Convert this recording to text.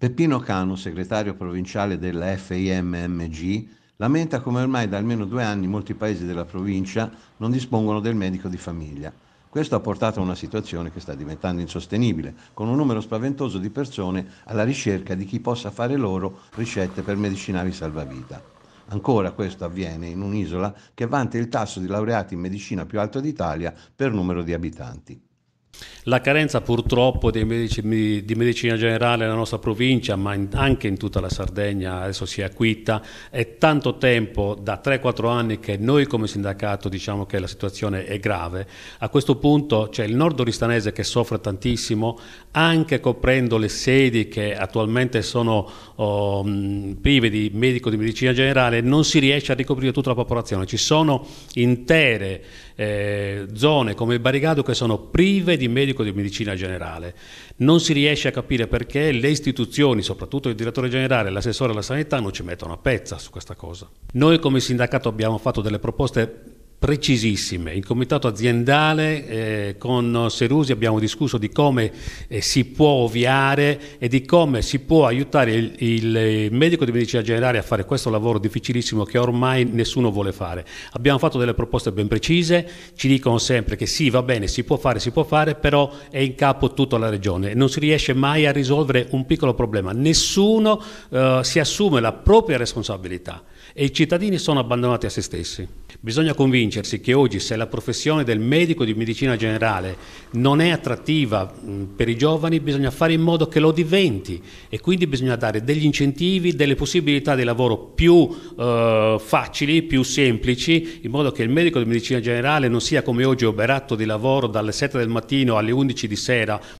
Peppino Cano, segretario provinciale della FIMMG, lamenta come ormai da almeno due anni molti paesi della provincia non dispongono del medico di famiglia. Questo ha portato a una situazione che sta diventando insostenibile, con un numero spaventoso di persone alla ricerca di chi possa fare loro ricette per medicinali salvavita. Ancora questo avviene in un'isola che vanta il tasso di laureati in medicina più alto d'Italia per numero di abitanti. La carenza purtroppo medici, di medicina generale nella nostra provincia, ma in, anche in tutta la Sardegna, adesso si è acquita, è tanto tempo, da 3-4 anni, che noi come sindacato diciamo che la situazione è grave. A questo punto c'è il nord oristanese che soffre tantissimo, anche coprendo le sedi che attualmente sono oh, prive di medico di medicina generale, non si riesce a ricoprire tutta la popolazione. Ci sono intere eh, zone come il Barigado che sono prive di medico di medicina generale. Non si riesce a capire perché le istituzioni, soprattutto il direttore generale e l'assessore alla sanità, non ci mettono a pezza su questa cosa. Noi come sindacato abbiamo fatto delle proposte precisissime. In comitato aziendale eh, con Serusi abbiamo discusso di come eh, si può ovviare e di come si può aiutare il, il, eh, medico di medicina generale a fare questo lavoro difficilissimo che ormai nessuno vuole fare. Abbiamo fatto delle proposte ben precise, ci dicono sempre che sì, va bene, si può fare, si può fare, però è in capo tutta la regione. e Non si riesce mai a risolvere un piccolo problema. Nessuno eh, si assume la propria responsabilità e i cittadini sono abbandonati a se stessi. Bisogna convincersi che oggi se la professione del medico di medicina generale non è attrattiva mm, per i giovani, bisogna fare in modo che lo diventi e quindi bisogna dare degli incentivi, delle possibilità di lavoro più eh, facili, più semplici, in modo che il medico di medicina generale non sia come oggi oberato di lavoro dalle 7 del mattino alle 11 di sera,